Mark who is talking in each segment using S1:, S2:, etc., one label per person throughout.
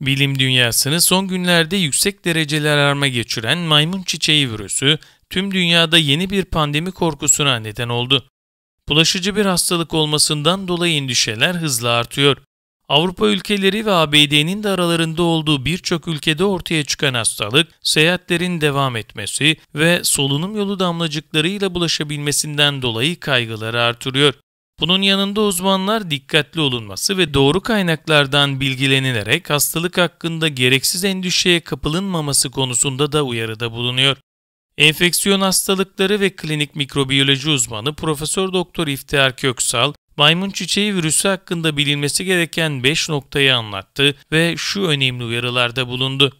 S1: Bilim dünyasını son günlerde yüksek dereceler arma geçiren maymun çiçeği virüsü tüm dünyada yeni bir pandemi korkusuna neden oldu. Bulaşıcı bir hastalık olmasından dolayı endişeler hızla artıyor. Avrupa ülkeleri ve ABD'nin de aralarında olduğu birçok ülkede ortaya çıkan hastalık, seyahatlerin devam etmesi ve solunum yolu damlacıklarıyla bulaşabilmesinden dolayı kaygıları artırıyor. Bunun yanında uzmanlar dikkatli olunması ve doğru kaynaklardan bilgilenilerek hastalık hakkında gereksiz endişeye kapılınmaması konusunda da uyarıda bulunuyor. Enfeksiyon hastalıkları ve klinik mikrobiyoloji uzmanı Profesör Doktor İftihar Köksal, maymun çiçeği virüsü hakkında bilinmesi gereken 5 noktayı anlattı ve şu önemli uyarılarda bulundu.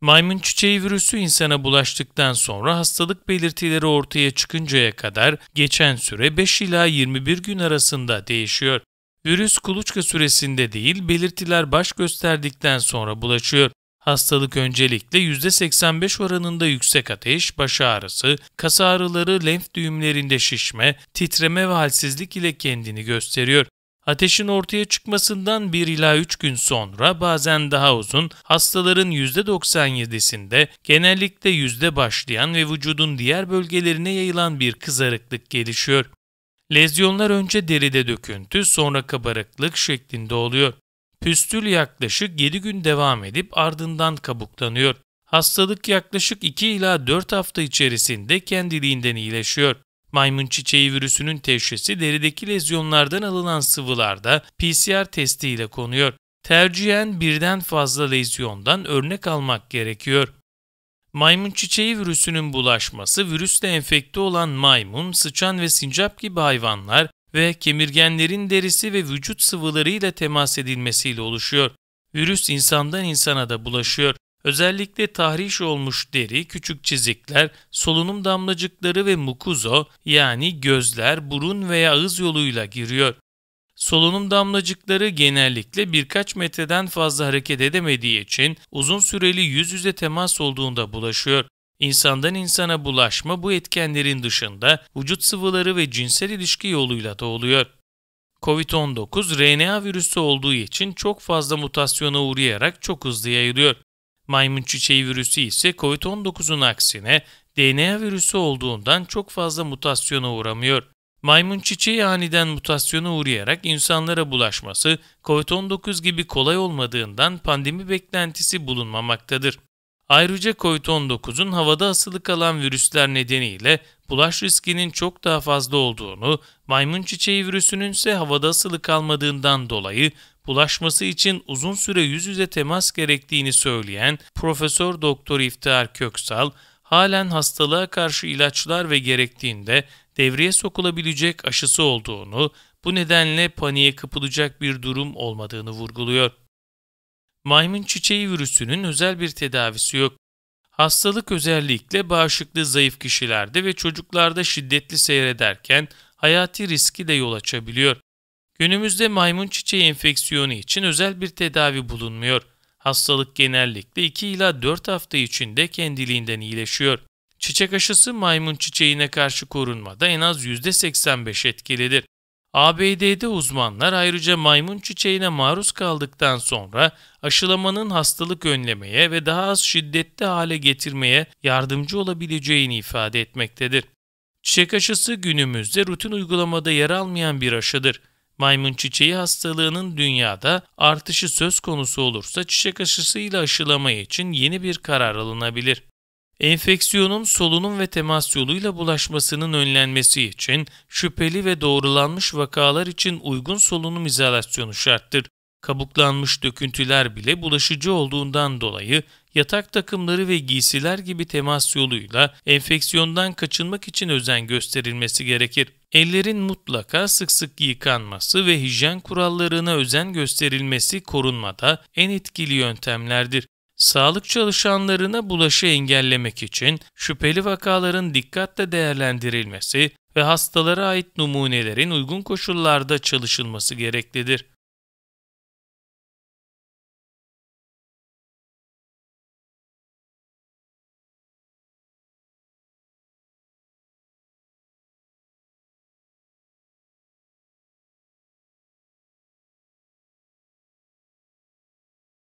S1: Maymun çiçeği virüsü insana bulaştıktan sonra hastalık belirtileri ortaya çıkıncaya kadar geçen süre 5 ila 21 gün arasında değişiyor. Virüs kuluçka süresinde değil, belirtiler baş gösterdikten sonra bulaşıyor. Hastalık öncelikle %85 oranında yüksek ateş, baş ağrısı, kas ağrıları, lenf düğümlerinde şişme, titreme ve halsizlik ile kendini gösteriyor. Ateşin ortaya çıkmasından 1 ila 3 gün sonra bazen daha uzun hastaların %97'sinde genellikle yüzde başlayan ve vücudun diğer bölgelerine yayılan bir kızarıklık gelişiyor. Lezyonlar önce deride döküntü sonra kabarıklık şeklinde oluyor. Püstül yaklaşık 7 gün devam edip ardından kabuklanıyor. Hastalık yaklaşık 2 ila 4 hafta içerisinde kendiliğinden iyileşiyor. Maymun çiçeği virüsünün teşhisi derideki lezyonlardan alınan sıvılarda PCR testiyle konuyor. Tercihen birden fazla lezyondan örnek almak gerekiyor. Maymun çiçeği virüsünün bulaşması, virüsle enfekte olan maymun, sıçan ve sincap gibi hayvanlar ve kemirgenlerin derisi ve vücut sıvılarıyla temas edilmesiyle oluşuyor. Virüs insandan insana da bulaşıyor. Özellikle tahriş olmuş deri, küçük çizikler, solunum damlacıkları ve mukuzo yani gözler, burun veya ağız yoluyla giriyor. Solunum damlacıkları genellikle birkaç metreden fazla hareket edemediği için uzun süreli yüz yüze temas olduğunda bulaşıyor. İnsandan insana bulaşma bu etkenlerin dışında vücut sıvıları ve cinsel ilişki yoluyla da oluyor. Covid-19 RNA virüsü olduğu için çok fazla mutasyona uğrayarak çok hızlı yayılıyor. Maymun çiçeği virüsü ise COVID-19'un aksine DNA virüsü olduğundan çok fazla mutasyona uğramıyor. Maymun çiçeği aniden mutasyona uğrayarak insanlara bulaşması COVID-19 gibi kolay olmadığından pandemi beklentisi bulunmamaktadır. Ayrıca COVID-19'un havada asılı kalan virüsler nedeniyle bulaş riskinin çok daha fazla olduğunu, maymun çiçeği virüsünün ise havada asılı kalmadığından dolayı bulaşması için uzun süre yüz yüze temas gerektiğini söyleyen Profesör Doktor İftihar Köksal, halen hastalığa karşı ilaçlar ve gerektiğinde devreye sokulabilecek aşısı olduğunu, bu nedenle paniğe kapılacak bir durum olmadığını vurguluyor. Maymun çiçeği virüsünün özel bir tedavisi yok. Hastalık özellikle bağışıklığı zayıf kişilerde ve çocuklarda şiddetli seyrederken hayati riski de yol açabiliyor. Günümüzde maymun çiçeği enfeksiyonu için özel bir tedavi bulunmuyor. Hastalık genellikle 2 ila 4 hafta içinde kendiliğinden iyileşiyor. Çiçek aşısı maymun çiçeğine karşı korunmada en az %85 etkilidir. ABD'de uzmanlar ayrıca maymun çiçeğine maruz kaldıktan sonra aşılamanın hastalık önlemeye ve daha az şiddetli hale getirmeye yardımcı olabileceğini ifade etmektedir. Çiçek aşısı günümüzde rutin uygulamada yer almayan bir aşıdır. Maymun çiçeği hastalığının dünyada artışı söz konusu olursa çiçek aşısıyla aşılama için yeni bir karar alınabilir. Enfeksiyonun solunum ve temas yoluyla bulaşmasının önlenmesi için şüpheli ve doğrulanmış vakalar için uygun solunum izolasyonu şarttır. Kabuklanmış döküntüler bile bulaşıcı olduğundan dolayı yatak takımları ve giysiler gibi temas yoluyla enfeksiyondan kaçınmak için özen gösterilmesi gerekir. Ellerin mutlaka sık sık yıkanması ve hijyen kurallarına özen gösterilmesi korunmada en etkili yöntemlerdir. Sağlık çalışanlarına bulaşı engellemek için şüpheli vakaların dikkatle değerlendirilmesi ve hastalara ait numunelerin uygun koşullarda çalışılması gereklidir.